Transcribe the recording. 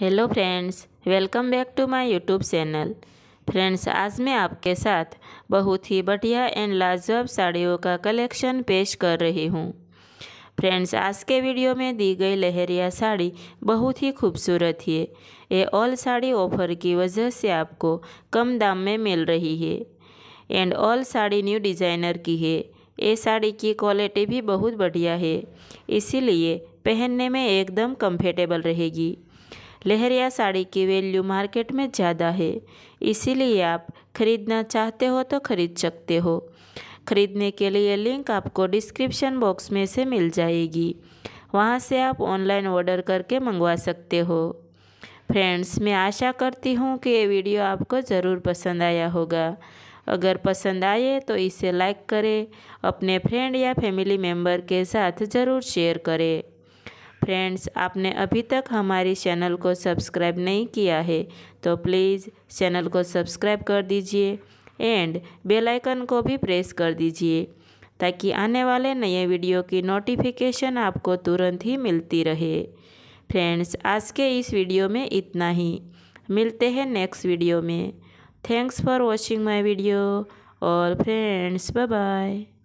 hello friends welcome back to my YouTube channel friends आज मैं आपके साथ बहुत ही बढ़िया एंड लाजवाब साड़ियों का कलेक्शन पेश कर रही हूँ फ्रेंड्स आज के वीडियो में दी गई लहरिया साड़ी बहुत ही खूबसूरत है ये ऑल साड़ी ऑफर की वजह से आपको कम दाम में मिल रही है and all sari new designer की है ये साड़ी की क्वालिटी भी बहुत बढ़िया है इसीलिए पहनने में एकदम कम्फर्टेबल रहेगी लहरिया साड़ी की वैल्यू मार्केट में ज़्यादा है इसीलिए आप खरीदना चाहते हो तो खरीद सकते हो खरीदने के लिए लिंक आपको डिस्क्रिप्शन बॉक्स में से मिल जाएगी वहाँ से आप ऑनलाइन ऑर्डर करके मंगवा सकते हो फ्रेंड्स मैं आशा करती हूँ कि ये वीडियो आपको ज़रूर पसंद आया होगा अगर पसंद आए तो इसे लाइक करें अपने फ्रेंड या फैमिली मेम्बर के साथ ज़रूर शेयर करें फ्रेंड्स आपने अभी तक हमारे चैनल को सब्सक्राइब नहीं किया है तो प्लीज़ चैनल को सब्सक्राइब कर दीजिए एंड बेल आइकन को भी प्रेस कर दीजिए ताकि आने वाले नए वीडियो की नोटिफिकेशन आपको तुरंत ही मिलती रहे फ्रेंड्स आज के इस वीडियो में इतना ही मिलते हैं नेक्स्ट वीडियो में thanks for watching my video और फ्रेंड्स बाय बाय